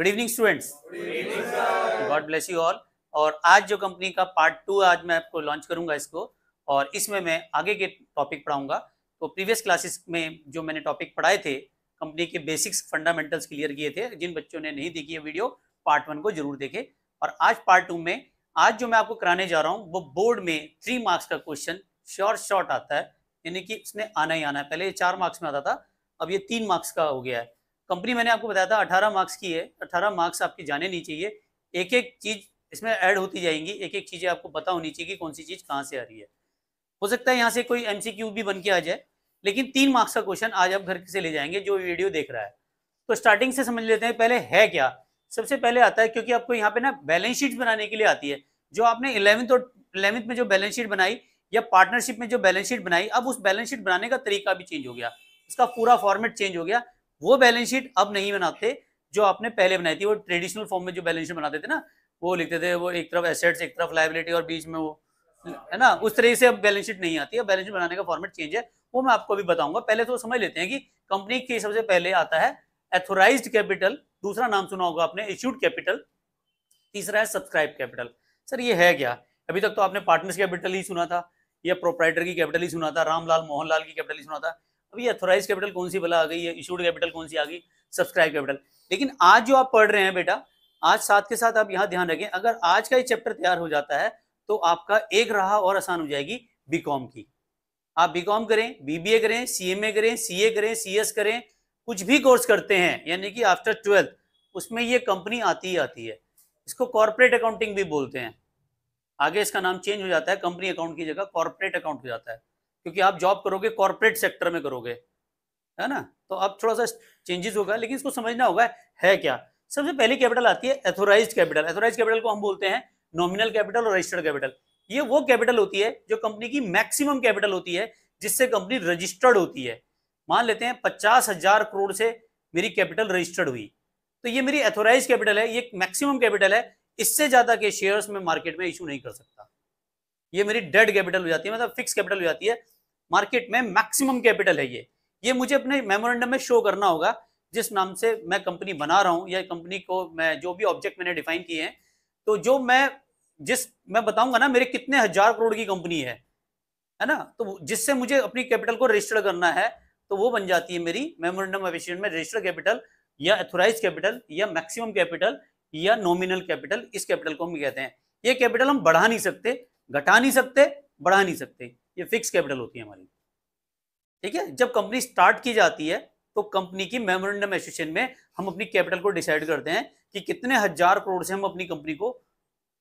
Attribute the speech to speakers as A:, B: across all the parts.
A: good evening students God bless you all और आज जो कंपनी का पार्ट टू आज मैं आपको लॉन्च करूंगा इसको और इसमें मैं आगे के टॉपिक पढ़ाऊंगा तो प्रीवियस क्लासेस में जो मैंने टॉपिक पढ़ाए थे कंपनी के बेसिक्स फंडामेंटल्स क्लियर किए थे जिन बच्चों ने नहीं देखी है वीडियो पार्ट वन को जरूर देखे और आज पार्ट टू में आज जो मैं आपको कराने जा रहा हूँ वो बोर्ड में थ्री मार्क्स का क्वेश्चन शॉर्ट शॉर्ट आता है यानी कि उसने आना ही आना है पहले ये चार मार्क्स में आता था अब ये तीन मार्क्स का हो गया है कंपनी मैंने आपको बताया था अठारह मार्क्स की है अठारह मार्क्स आपके जाने नहीं चाहिए एक एक चीज़ इसमें ऐड होती जाएंगी एक एक चीज़ें आपको पता होनी चाहिए कि कौन सी चीज़ कहाँ से आ रही है हो सकता है यहाँ से कोई एमसीक्यू भी बन के आ जाए लेकिन तीन मार्क्स का क्वेश्चन आज आप घर से ले जाएंगे जो वीडियो देख रहा है तो स्टार्टिंग से समझ लेते हैं पहले है क्या सबसे पहले आता है क्योंकि आपको यहाँ पे ना बैलेंस शीट बनाने के लिए आती है जो आपने इलेवंथ और इलेवंथ में जो बैलेंस शीट बनाई या पार्टनरशिप में जो बैलेंस शीट बनाई अब उस बैलेंस शीट बनाने का तरीका भी चेंज हो गया उसका पूरा फॉर्मेट चेंज हो गया वो बैलेंस शीट अब नहीं बनाते जो आपने पहले बनाई थी वो ट्रेडिशनल फॉर्म में जो बैलेंस शीट बनाते थे ना वो लिखते थे वो एक तरफ एसेट्स एक तरफ लाइबिलिटी और बीच में वो है ना उस तरह से अब बैलेंस शीट नहीं आती है बैलेंस शीट बनाने का फॉर्मेट चेंज है वो मैं आपको भी बताऊंगा पहले तो समझ लेते हैं कि कंपनी के सबसे पहले आता है एथोराइज कैपिटल दूसरा नाम सुना होगा आपने इश्यूड कैपिटल तीसरा है सब्सक्राइब कैपिटल सर ये है क्या अभी तक तो आपने पार्टनर्स कैपिटल ही सुना था या प्रोप्राइटर की कैपिटल ही सुना था रामलाल मोहनलाल की कैपिटल ही सुना था अब ये अथोराइज कैपिटल कौन सी भला आ गई है इशूड कैपिटल कौन सी आ गई सब्सक्राइब कैपिटल लेकिन आज जो आप पढ़ रहे हैं बेटा आज साथ के साथ आप यहाँ ध्यान रखें अगर आज का ये चैप्टर तैयार हो जाता है तो आपका एक राह और आसान हो जाएगी बीकॉम की आप बीकॉम करें बीबीए करें सीएमए करें सीए करें सीएस करें कुछ भी कोर्स करते हैं यानी कि आफ्टर ट्वेल्थ उसमें ये कंपनी आती ही आती है इसको कॉरपोरेट अकाउंटिंग भी बोलते हैं आगे इसका नाम चेंज हो जाता है कंपनी अकाउंट की जगह कॉरपोरेट अकाउंट हो जाता है क्योंकि आप जॉब करोगे कॉरपोरेट सेक्टर में करोगे है ना तो अब थोड़ा सा चेंजेस होगा लेकिन इसको समझना होगा है क्या सबसे पहली कैपिटल आती है एथोराइज कैपिटल एथोराइज कैपिटल को हम बोलते हैं नॉमिनल कैपिटल और रजिस्टर्ड कैपिटल ये वो कैपिटल होती है जो कंपनी की मैक्सिमम कैपिटल होती है जिससे कंपनी रजिस्टर्ड होती है मान लेते हैं पचास हजार करोड़ से मेरी कैपिटल रजिस्टर्ड हुई तो ये मेरी एथोराइज कैपिटल है ये मैक्सिमम कैपिटल है इससे ज्यादा के शेयर्स में मार्केट में इशू नहीं कर सकता ये मेरी डेड कैपिटल हो जाती है मतलब फिक्स कैपिटल हो जाती है मार्केट में मैक्सिमम कैपिटल है ये ये मुझे अपने मेमोरेंडम में शो करना होगा जिस नाम से मैं कंपनी बना रहा हूँ या कंपनी को मैं जो भी ऑब्जेक्ट मैंने डिफाइन किए हैं तो जो मैं जिस मैं बताऊंगा ना मेरे कितने हजार करोड़ की कंपनी है है ना तो जिससे मुझे अपनी कैपिटल को रजिस्टर करना है तो वो बन जाती है मेरी मेमोरेंडम एफिशिएंट में रजिस्टर कैपिटल या एथोराइज कैपिटल या मैक्सिमम कैपिटल या नॉमिनल कैपिटल इस कैपिटल को हम कहते हैं ये कैपिटल हम बढ़ा नहीं सकते घटा नहीं सकते बढ़ा नहीं सकते ये फिक्स कैपिटल होती है हमारी ठीक है जब कंपनी स्टार्ट की जाती है तो कंपनी की मेमोरेंडम एसोसिएशन में हम अपनी कैपिटल को डिसाइड करते हैं कि कितने हजार करोड़ से हम अपनी कंपनी को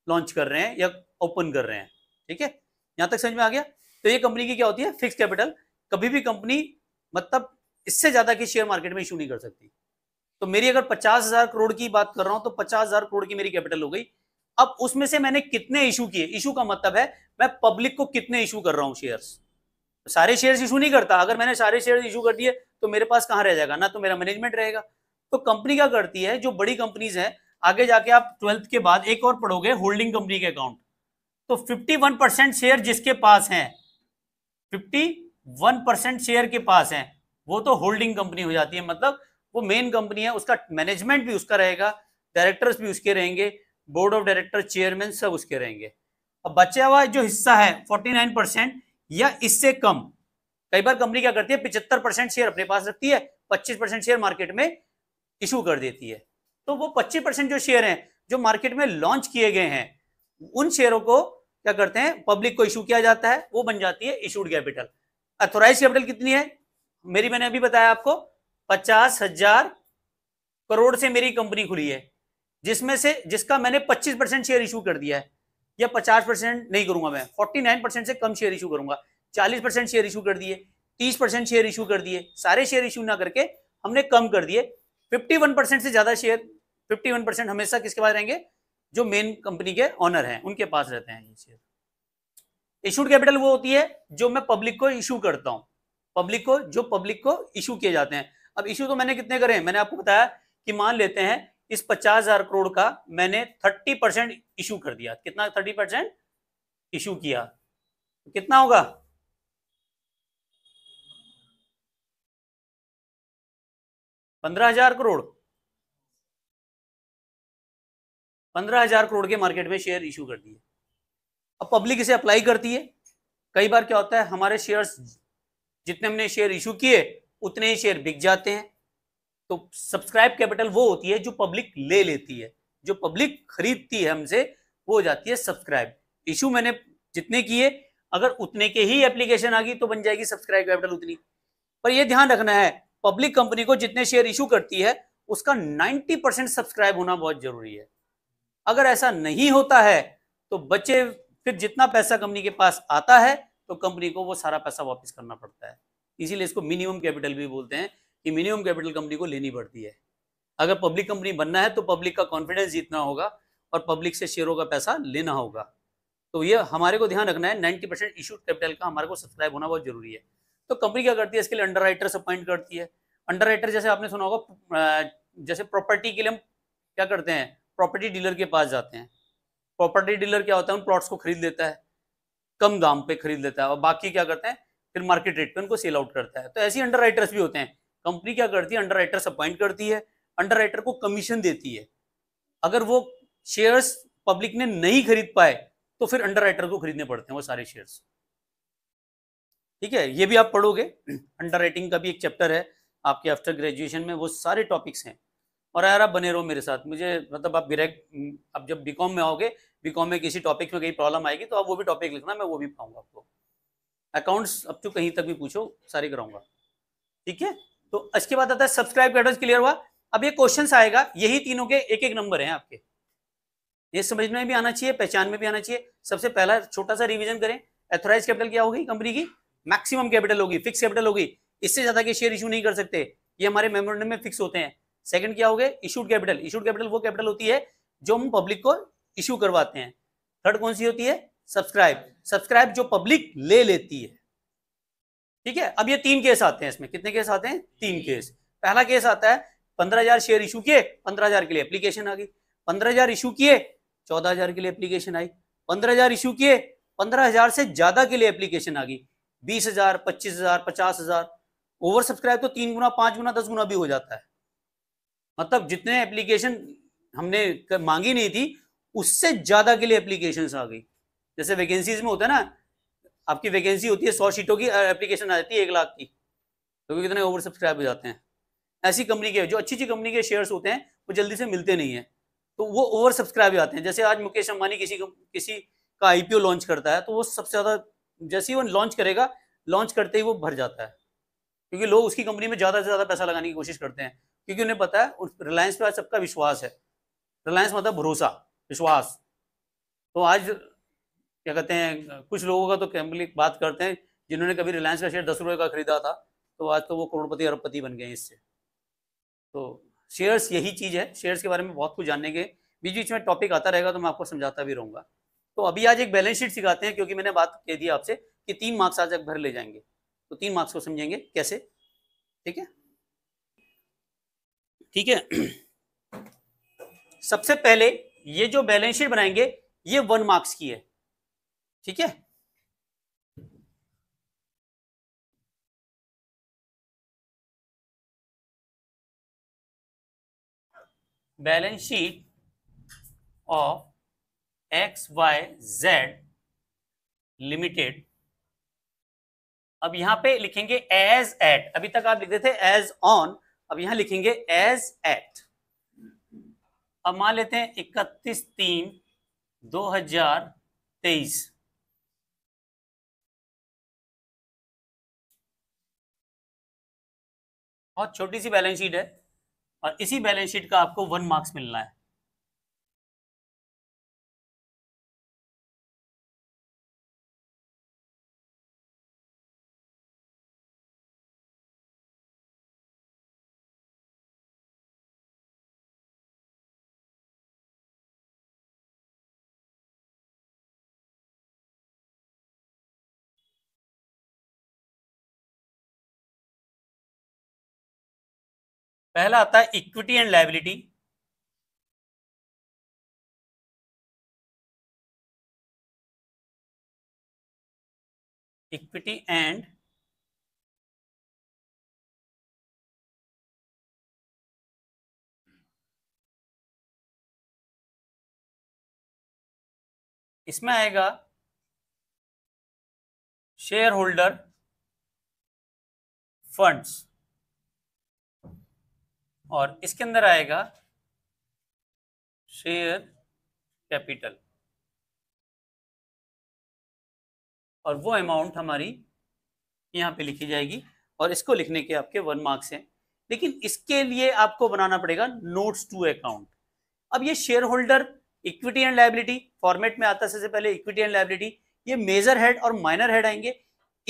A: लॉन्च कर रहे हैं या ओपन कर रहे हैं ठीक है यहां तक समझ में आ गया तो ये कंपनी की क्या होती है फिक्स कैपिटल कभी भी कंपनी मतलब इससे ज्यादा की शेयर मार्केट में इशू नहीं कर सकती तो मेरी अगर पचास हजार करोड़ की बात कर रहा हूं तो पचास हजार करोड़ की मेरी कैपिटल हो गई अब उसमें से मैंने कितने इशू किए इशू का मतलब है मैं पब्लिक को कितने इशू कर रहा हूँ शेयर्स सारे शेयर्स इशू नहीं करता अगर मैंने सारे शेयर्स इशू कर दिए तो मेरे पास कहाँ रह जाएगा ना तो मेरा मैनेजमेंट रहेगा तो कंपनी क्या करती है जो बड़ी कंपनीज हैं आगे जाके आप ट्वेल्थ के बाद एक और पढ़ोगे होल्डिंग कंपनी के अकाउंट तो 51 परसेंट शेयर जिसके पास हैं 51 परसेंट शेयर के पास हैं वो तो होल्डिंग कंपनी हो जाती है मतलब वो मेन कंपनी है उसका मैनेजमेंट भी उसका रहेगा डायरेक्टर्स भी उसके रहेंगे बोर्ड ऑफ डायरेक्टर चेयरमैन सब उसके रहेंगे अब बचा हुआ जो हिस्सा है 49 परसेंट या इससे कम कई बार कंपनी क्या करती है पिछहत्तर परसेंट शेयर अपने पास रखती है पच्चीस परसेंट शेयर मार्केट में इशू कर देती है तो वो पच्चीस परसेंट जो शेयर हैं जो मार्केट में लॉन्च किए गए हैं उन शेयरों को क्या करते हैं पब्लिक को इशू किया जाता है वो बन जाती है इशूड कैपिटल अथोराइज कैपिटल कितनी है मेरी मैंने अभी बताया आपको पचास हजार करोड़ से मेरी कंपनी खुली है जिसमें से जिसका मैंने पच्चीस परसेंट शेयर इशू कर दिया है या 50 परसेंट नहीं करूंगा मैं 49 परसेंट से कम शेयर इशू करूंगा 40 परसेंट शेयर इशू कर दिए 30 परसेंट शेयर इशू कर दिए सारे शेयर इशू ना करके हमने कम कर दिए 51 परसेंट से ज्यादा शेयर 51 परसेंट हमेशा किसके पास रहेंगे जो मेन कंपनी के ऑनर हैं उनके पास रहते हैं ये शेयर इशूड कैपिटल वो होती है जो मैं पब्लिक को इशू करता हूँ पब्लिक को जो पब्लिक को इशू किए जाते हैं अब इशू तो मैंने कितने करे मैंने आपको बताया कि मान लेते हैं इस पचास हजार करोड़ का मैंने थर्टी परसेंट इशू कर दिया कितना थर्टी परसेंट
B: इशू किया कितना होगा पंद्रह हजार करोड़ पंद्रह हजार करोड़ के मार्केट में शेयर इशू कर दिए
A: अब पब्लिक इसे अप्लाई करती है कई बार क्या होता है हमारे शेयर्स जितने हमने शेयर इशू किए उतने ही शेयर बिक जाते हैं तो सब्सक्राइब कैपिटल वो होती है जो पब्लिक ले लेती है जो पब्लिक खरीदती है हमसे वो हो जाती है सब्सक्राइब इशू मैंने जितने किए अगर उतने के ही एप्लीकेशन आ गई तो बन जाएगी सब्सक्राइब कैपिटल उतनी पर ये ध्यान रखना है पब्लिक कंपनी को जितने शेयर इशू करती है उसका 90 परसेंट सब्सक्राइब होना बहुत जरूरी है अगर ऐसा नहीं होता है तो बच्चे फिर जितना पैसा कंपनी के पास आता है तो कंपनी को वो सारा पैसा वापस करना पड़ता है इसीलिए इसको मिनिमम कैपिटल भी बोलते हैं कि मिनिमम कैपिटल कंपनी को लेनी पड़ती है अगर पब्लिक कंपनी बनना है तो पब्लिक का कॉन्फिडेंस जीतना होगा और पब्लिक से शेयरों का पैसा लेना होगा तो ये हमारे को ध्यान रखना है नाइनटी परसेंट इशूड कैपिटल का हमारे को सब्सक्राइब होना बहुत जरूरी है तो कंपनी क्या करती है इसके लिए अंडर राइटर्स अपॉइंट करती है अंडर राइटर जैसे आपने सुना होगा जैसे प्रॉपर्टी के लिए हम क्या करते हैं प्रॉपर्टी डीलर के पास जाते हैं प्रॉपर्टी डीलर क्या होता है उन प्लॉट्स को खरीद लेता है कम दाम पे खरीद लेता है और बाकी क्या करते हैं फिर मार्केट रेट पर उनको सेल आउट करता है तो ऐसे अंडर राइटर्स भी होते हैं कंपनी क्या करती है अंडर अपॉइंट करती है अंडर को कमीशन देती है अगर वो शेयर्स पब्लिक ने नहीं खरीद पाए तो फिर अंडर को खरीदने पड़ते हैं वो सारे शेयर्स ठीक है ये भी आप पढ़ोगे अंडर का भी एक चैप्टर है आपके आफ्टर ग्रेजुएशन में वो सारे टॉपिक्स हैं और यार आप बने रहो मेरे साथ मुझे मतलब आप डायरेक्ट आप जब बीकॉम में आओगे बीकॉम में किसी टॉपिक में कहीं प्रॉब्लम आएगी तो आप वो भी टॉपिक लिखना मैं वो भी पाऊंगा आपको अकाउंट्स अब तो कहीं तक भी पूछो सारे कराऊंगा ठीक है तो इसके बाद आता है सब्सक्राइब का क्लियर हुआ अब ये क्वेश्चन आएगा यही तीनों के एक एक नंबर हैं आपके ये समझ में भी आना चाहिए पहचान में भी आना चाहिए सबसे पहला छोटा सा रिवीजन करें एथोराइज कैपिटल क्या होगी कंपनी की मैक्सिमम कैपिटल होगी फिक्स कैपिटल होगी इससे ज्यादा के शेयर इशू नहीं कर सकते ये हमारे मेमोरेंडम में फिक्स होते हैं सेकंड क्या हो गए इशूड कैपिटल इशूड कैपिटल वो कैपिटल होती है जो हम पब्लिक को इशू करवाते हैं थर्ड कौन सी होती है सब्सक्राइब सब्सक्राइब जो पब्लिक ले लेती है ठीक है अब ये तीन केस आते हैं इसमें कितने केस आते हैं तीन केस पहला केस आता है पंद्रह हजार शेयर इशू किए पंद्रह हजार के लिए एप्लीकेशन आ गई पंद्रह हजार इशू किए चौदह हजार के लिए एप्लीकेशन आई पंद्रह हजार इशू किए पंद्रह हजार से ज्यादा के लिए एप्लीकेशन आ गई बीस हजार पच्चीस हजार पचास हजार ओवर सब्सक्राइब तो तीन गुना पांच गुना दस गुना भी हो जाता है मतलब जितने एप्लीकेशन हमने मांगी नहीं थी उससे ज्यादा के लिए एप्लीकेशन आ गई जैसे वैकेंसीज में होता है ना आपकी वैकेंसी होती है सौ सीटों की एप्लीकेशन आ जाती है एक लाख की क्योंकि तो कितने ओवर सब्सक्राइब हो जाते हैं ऐसी कंपनी के जो अच्छी अच्छी कंपनी के शेयर्स होते हैं वो जल्दी से मिलते नहीं है तो वो ओवर सब्सक्राइब हो जाते हैं जैसे आज मुकेश अंबानी किसी किसी का आईपीओ लॉन्च करता है तो वो सबसे ज़्यादा जैसे ही वो लॉन्च करेगा लॉन्च करते ही वो भर जाता है क्योंकि लोग उसकी कंपनी में ज़्यादा से ज़्यादा पैसा लगाने की कोशिश करते हैं क्योंकि उन्हें पता है रिलायंस पे आज सबका विश्वास है रिलायंस मतलब भरोसा विश्वास तो आज क्या कहते हैं कुछ लोगों का तो कैम्बली बात करते हैं जिन्होंने कभी रिलायंस का शेयर दस रुपये का खरीदा था तो आज तो वो करोड़पति अरबपति बन गए हैं इससे तो शेयर्स यही चीज़ है शेयर्स के बारे में बहुत कुछ जानने के बीच बीच में टॉपिक आता रहेगा तो मैं आपको समझाता भी रहूँगा तो अभी आज एक बैलेंस शीट सिखाते हैं क्योंकि मैंने बात कह दी आपसे कि तीन मार्क्स आज भर ले जाएंगे तो तीन मार्क्स को समझेंगे कैसे ठीक है ठीक है सबसे पहले ये जो बैलेंस शीट बनाएंगे ये वन मार्क्स की है
B: ठीक है balance sheet of X Y Z
A: limited अब यहां पे लिखेंगे एज एट अभी तक आप लिखते थे एज ऑन अब यहां लिखेंगे एज एट
B: अब मान लेते हैं इकतीस तीन दो हजार तेईस बहुत छोटी सी बैलेंस शीट है और इसी बैलेंस शीट का आपको वन मार्क्स मिलना है पहला आता है equity and liability equity and इसमें आएगा शेयर होल्डर फंड्स और इसके अंदर आएगा शेयर कैपिटल और वो अमाउंट हमारी यहाँ पे लिखी जाएगी और
A: इसको लिखने के आपके वन मार्क्स हैं लेकिन इसके लिए आपको बनाना पड़ेगा नोट्स टू अकाउंट अब ये share holder equity and liability format में आता सबसे पहले इक्विटी एंड लाइबिलिटी ये मेजर हेड और माइनर हेड आएंगे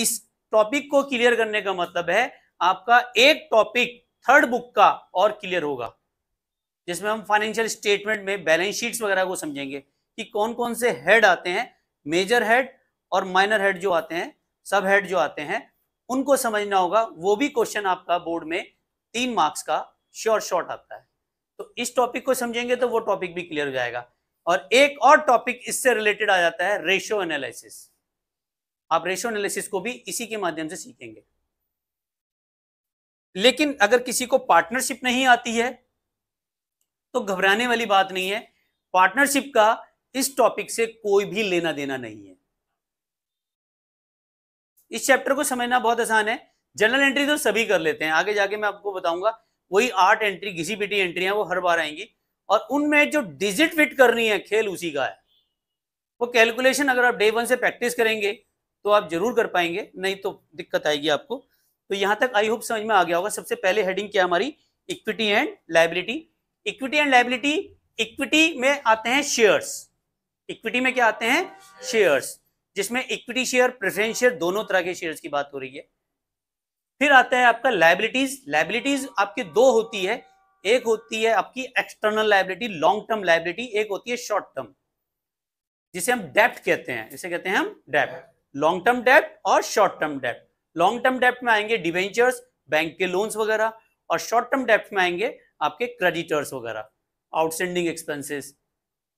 A: इस टॉपिक को क्लियर करने का मतलब है आपका एक टॉपिक थर्ड बुक का और क्लियर होगा जिसमें हम फाइनेंशियल स्टेटमेंट में बैलेंस शीट्स वगैरह को समझेंगे कि कौन कौन से हेड आते हैं मेजर हेड और माइनर हेड जो आते हैं सब हेड जो आते हैं उनको समझना होगा वो भी क्वेश्चन आपका बोर्ड में तीन मार्क्स का श्योर शॉर्ट आता है तो इस टॉपिक को समझेंगे तो वो टॉपिक भी क्लियर हो जाएगा और एक और टॉपिक इससे रिलेटेड आ जाता है रेशियो एनालिसिस आप रेशियो एनालिसिस को भी इसी के माध्यम से सीखेंगे लेकिन अगर किसी को पार्टनरशिप नहीं आती है तो घबराने वाली बात नहीं है पार्टनरशिप का इस टॉपिक से कोई भी लेना देना नहीं है इस चैप्टर को समझना बहुत आसान है जनरल एंट्री तो सभी कर लेते हैं आगे जाके मैं आपको बताऊंगा वही आठ एंट्री घिसी पिटी एंट्री है वो हर बार आएंगी और उनमें जो डिजिट फिट करनी है खेल उसी का है वो कैलकुलेशन अगर आप डे वन से प्रैक्टिस करेंगे तो आप जरूर कर पाएंगे नहीं तो दिक्कत आएगी आपको तो यहां तक आई होप समझ में आ गया होगा सबसे पहले हेडिंग क्या हमारी equity and liability equity and liability equity में आते हैं शेयर्स इक्विटी में क्या आते हैं शेयर्स जिसमें इक्विटी शेयर प्रेफरेंस शेयर दोनों तरह के शेयर्स की बात हो रही है फिर आता है आपका लाइबिलिटीज लाइबिलिटीज आपकी दो होती है एक होती है आपकी external liability long term liability एक होती है शॉर्ट टर्म जिसे हम डेप्ट कहते हैं इसे कहते हैं हम डेप्ट लॉन्ग टर्म डेप्ट और शॉर्ट टर्म डेप्ट लॉन्ग टर्म डेप्ट में आएंगे डिवेंचर्स बैंक के लोन्स वगैरह और शॉर्ट टर्म डेप्ट में आएंगे आपके क्रेडिटर्स वगैरह आउटस्टैंडिंग एक्सपेंसेस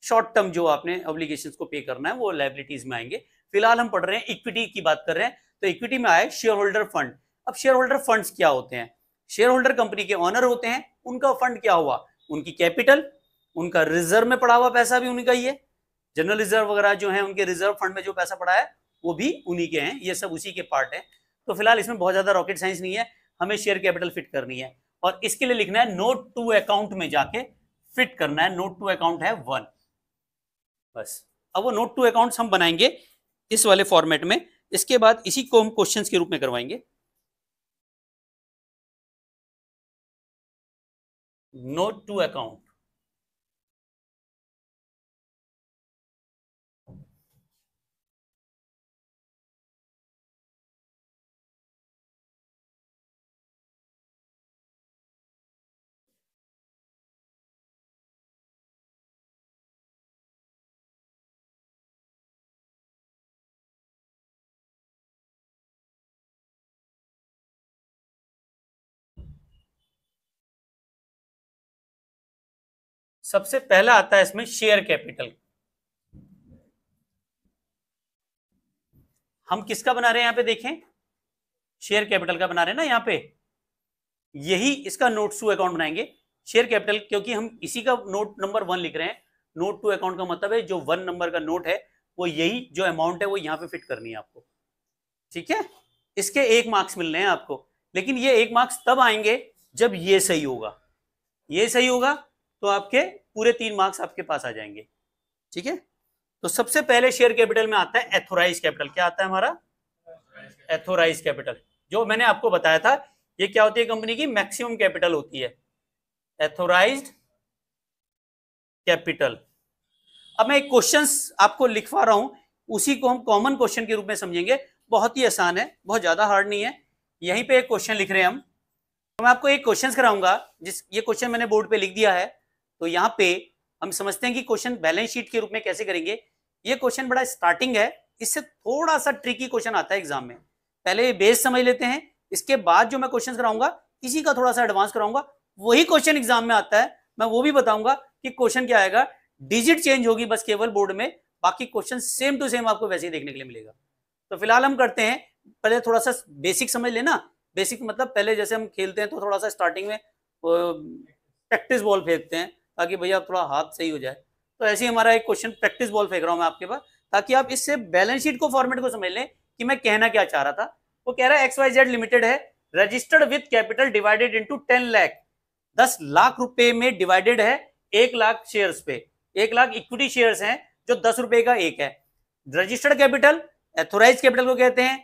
A: शॉर्ट टर्म जो आपने ऑब्लिगेशन को पे करना है वो लाइबिलिटीज में आएंगे फिलहाल हम पढ़ रहे हैं इक्विटी की बात कर रहे हैं तो इक्विटी में आए शेयर होल्डर फंड अब शेयर होल्डर फंड क्या होते हैं शेयर होल्डर कंपनी के ऑनर होते हैं उनका फंड क्या हुआ उनकी कैपिटल उनका रिजर्व में पड़ा हुआ पैसा भी उनका ही है जनरल रिजर्व वगैरह जो है उनके रिजर्व फंड में जो पैसा पड़ा है वो भी उन्हीं के हैं ये सब उसी के पार्ट है तो फिलहाल इसमें बहुत ज़्यादा रॉकेट साइंस नहीं है हमें शेयर कैपिटल फिट करनी है और इसके लिए लिखना है नोट टू अकाउंट में जाके फिट करना है नोट टू अकाउंट है वन बस अब वो नोट टू अकाउंट हम बनाएंगे इस वाले फॉर्मेट में इसके बाद इसी को हम क्वेश्चन के रूप में करवाएंगे
B: नोट टू अकाउंट सबसे पहला आता है इसमें शेयर कैपिटल
A: हम किसका बना रहे हैं यहां पे देखें शेयर कैपिटल का बना रहे हैं ना यहां पे यही इसका नोट टू अकाउंट बनाएंगे शेयर कैपिटल क्योंकि हम इसी का नोट नंबर वन लिख रहे हैं नोट टू अकाउंट का मतलब है जो वन नंबर का नोट है वो यही जो अमाउंट है वो यहां पे फिट करनी है आपको ठीक है इसके एक मार्क्स मिलने हैं आपको लेकिन ये एक मार्क्स तब आएंगे जब ये सही होगा ये सही होगा तो आपके पूरे तीन मार्क्स आपके पास आ जाएंगे ठीक है तो सबसे पहले शेयर कैपिटल में आता है एथोराइज कैपिटल क्या आता है हमारा एथोराइज कैपिटल जो मैंने आपको बताया था ये क्या होती है कंपनी की मैक्सिमम कैपिटल होती है एथोराइज कैपिटल अब मैं एक क्वेश्चन आपको लिखवा रहा हूं उसी को हम कॉमन क्वेश्चन के रूप में समझेंगे बहुत ही आसान है बहुत ज्यादा हार्ड नहीं है यहीं पे एक क्वेश्चन लिख रहे हैं हम तो मैं आपको एक क्वेश्चन कराऊंगा जिस ये क्वेश्चन मैंने बोर्ड पे लिख दिया है तो यहाँ पे हम समझते हैं कि क्वेश्चन बैलेंस शीट के रूप में कैसे करेंगे ये क्वेश्चन बड़ा स्टार्टिंग है इससे थोड़ा सा ट्रिकी क्वेश्चन आता है एग्जाम में पहले बेस समझ लेते हैं इसके बाद जो मैं क्वेश्चन कराऊंगा इसी का थोड़ा सा एडवांस कराऊंगा वही क्वेश्चन एग्जाम में आता है मैं वो भी बताऊंगा कि क्वेश्चन क्या आएगा डिजिट चेंज होगी बस केवल बोर्ड में बाकी क्वेश्चन सेम टू सेम आपको वैसे ही देखने के लिए मिलेगा तो फिलहाल हम करते हैं पहले थोड़ा सा बेसिक समझ लेना बेसिक मतलब पहले जैसे हम खेलते हैं तो थोड़ा सा स्टार्टिंग में प्रैक्टिस बॉल फेंकते हैं ताकि भैया थोड़ा हाथ सही हो जाए तो ऐसे ही हमारा एक क्वेश्चन प्रैक्टिस बॉल फेंक रहा हूँ मैं आपके पास ताकि आप इससे बैलेंस शीट को फॉर्मेट को समझ लें कि मैं कहना क्या चाह रहा था वो कह रहा है एक्स वाई जेड लिमिटेड है registered with capital divided into ten lakh दस लाख रुपए में डिवाइडेड है एक लाख शेयर्स पे एक लाख इक्विटी शेयर्स हैं जो दस रुपए का एक है रजिस्टर्ड कैपिटल एथोराइज कैपिटल को कहते हैं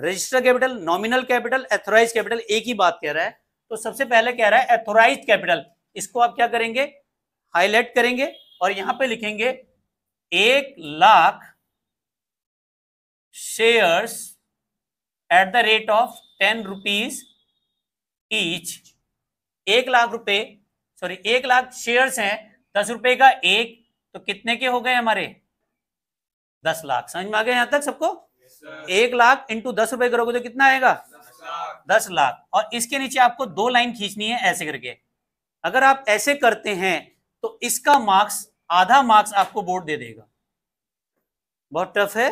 A: registered capital nominal capital authorise capital एक ही बात कह रहा है तो सबसे पहले कह रहा है एथोराइज कैपिटल इसको आप क्या करेंगे हाईलाइट करेंगे और यहां पे लिखेंगे एक lakh shares at the rate of ten rupees each एक लाख रुपए सॉरी एक लाख शेयर्स हैं दस रुपए का एक तो कितने के हो गए हमारे दस लाख समझ में आ गए यहां तक सबको yes, एक लाख इंटू दस रुपए करोगे तो कितना आएगा दस लाख और इसके नीचे आपको दो लाइन खींचनी है ऐसे करके अगर आप ऐसे करते हैं तो इसका मार्क्स आधा मार्क्स आपको बोर्ड दे देगा बहुत टफ है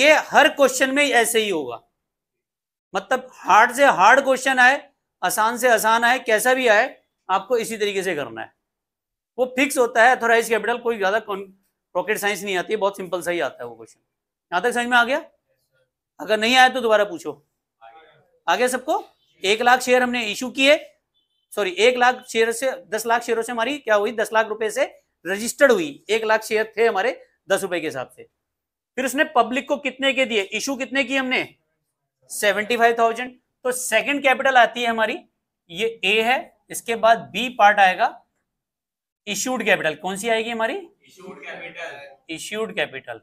A: ये हर क्वेश्चन में ऐसे ही होगा मतलब हार्ड से हार्ड क्वेश्चन आए आसान से आसान आए कैसा भी आए आपको इसी तरीके से करना है वो फिक्स होता है अथोराइज कैपिटल कोई ज्यादा रॉकेट साइंस नहीं आती है बहुत सिंपल सा ही आता है वो क्वेश्चन यहां तक समझ में आ गया अगर नहीं आया तो दोबारा पूछो आ गया सबको एक लाख शेयर हमने इशू किए सॉरी एक लाख शेयर से दस लाख शेयरों से हमारी क्या हुई दस लाख रुपए से रजिस्टर्ड हुई एक लाख शेयर थे हमारे दस रुपए के हिसाब से फिर उसने पब्लिक को कितने के दिए इशू कितने की हमने सेवेंटी फाइव थाउजेंड तो सेकंड कैपिटल आती है हमारी ये ए है इसके बाद बी पार्ट आएगा इश्यूड कैपिटल कौन सी आएगी हमारी issued capital issued capital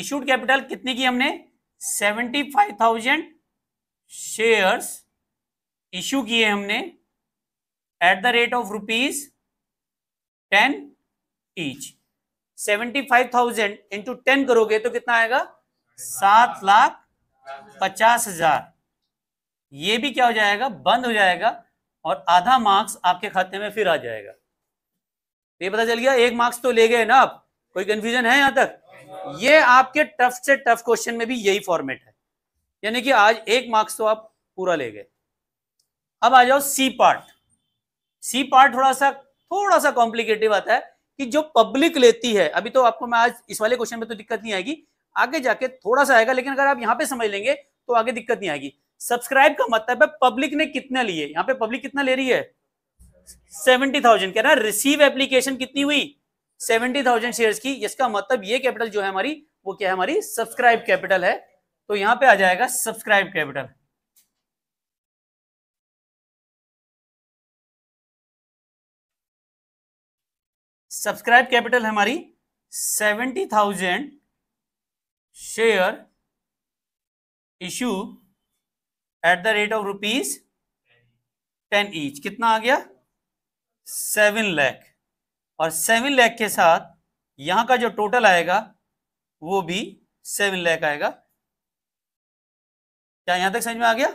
A: issued capital कितने की हमने seventy five thousand shares issue किए हमने at the rate of rupees ten each seventy five thousand into ten करोगे तो कितना आएगा सात लाख पचास हजार ये भी क्या हो जाएगा बंद हो जाएगा और आधा मार्क्स आपके खाते में फिर आ जाएगा ये पता चल गया एक मार्क्स तो ले गए ना आप कोई कंफ्यूजन है यहां तक ये आपके टफ से टफ क्वेश्चन में भी यही फॉर्मेट है यानी कि आज एक मार्क्स तो आप पूरा ले गए अब आ जाओ सी पार्ट सी पार्ट थोड़ा सा थोड़ा सा कॉम्प्लिकेटिव आता है कि जो पब्लिक लेती है अभी तो आपको मैं आज इस वाले क्वेश्चन में तो दिक्कत नहीं आएगी आगे जाके थोड़ा सा आएगा लेकिन अगर आप यहां पे समझ लेंगे तो आगे दिक्कत नहीं आएगी सब्सक्राइब का मतलब है पब्लिक ने कितने लिए यहां पे पब्लिक कितना ले रही है सेवेंटी थाउजेंड कह रहा है रिसीव एप्लीकेशन कितनी हुई सेवेंटी थाउजेंड शेयर की इसका मतलब ये कैपिटल जो है हमारी वो क्या है हमारी सब्सक्राइब कैपिटल है तो यहां पे आ जाएगा सब्सक्राइब
B: कैपिटल सब्सक्राइब कैपिटल हमारी seventy
A: thousand share issue at the rate of rupees ten each कितना आ गया सेवन लैख और सेवन लैख के साथ यहां का जो टोटल आएगा वो भी सेवन लैख आएगा क्या यहां तक समझ में आ गया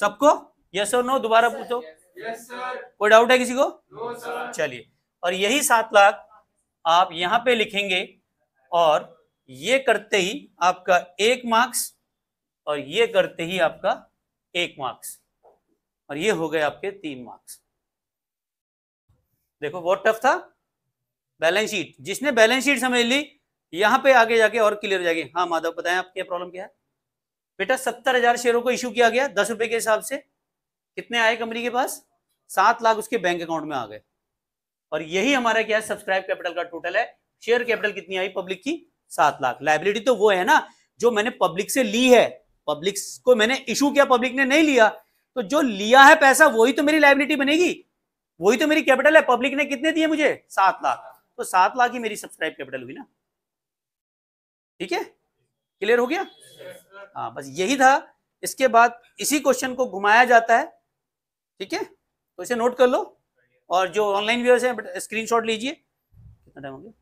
A: सबको यस और नो दोबारा पूछो कोई डाउट है किसी को चलिए और यही सात लाख आप यहाँ पे लिखेंगे और ये करते ही आपका एक मार्क्स और ये करते ही आपका एक मार्क्स और ये हो गए आपके तीन मार्क्स देखो बहुत टफ था बैलेंस शीट जिसने बैलेंस शीट समझ ली यहां पे आगे जाके और क्लियर हो जाएगी हाँ माधव बताएं आपके प्रॉब्लम क्या है बेटा सत्तर हजार शेयरों को इश्यू किया गया दस रुपए के हिसाब से कितने आए कंपनी के पास सात लाख उसके बैंक अकाउंट में आ गए और यही हमारा क्या है सब्सक्राइब कैपिटल का टोटल है शेयर कैपिटल कितनी आई पब्लिक की सात लाख लाइबिलिटी तो वो है ना जो मैंने पब्लिक से ली है पब्लिक को मैंने इशू किया पब्लिक ने नहीं लिया तो जो लिया है पैसा वही तो मेरी लाइबिलिटी बनेगी वही तो मेरी कैपिटल है पब्लिक ने कितने दिए मुझे सात लाख तो सात लाख ही मेरी सब्सक्राइब कैपिटल हुई ना ठीक है क्लियर हो गया हाँ बस यही था इसके बाद इसी क्वेश्चन को घुमाया जाता है ठीक है तो इसे नोट कर लो और जो ऑनलाइन व्यूअर्स हैं बट स्क्रीन शॉट लीजिए
B: कितना टाइम हो गया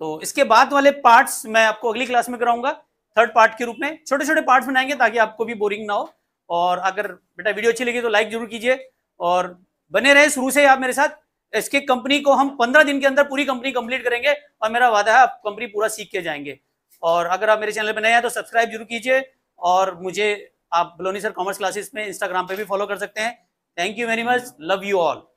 B: तो इसके
A: बाद वाले पार्ट्स मैं आपको अगली क्लास में कराऊंगा थर्ड पार्ट के रूप में छोटे छोटे पार्ट्स बनाएंगे ताकि आपको भी बोरिंग ना हो और अगर बेटा वीडियो अच्छी लगी तो लाइक जरूर कीजिए और बने रहे शुरू से आप मेरे साथ इसके कंपनी को हम पंद्रह दिन के अंदर पूरी कंपनी कंप्लीट करेंगे और मेरा वादा है आप कंपनी पूरा सीख के जाएंगे और अगर आप मेरे चैनल पर नए हैं तो सब्सक्राइब जरूर कीजिए और मुझे आप बलोनी सर कॉमर्स
B: क्लासेस में इंस्टाग्राम पे भी फॉलो कर सकते हैं thank you very much love you all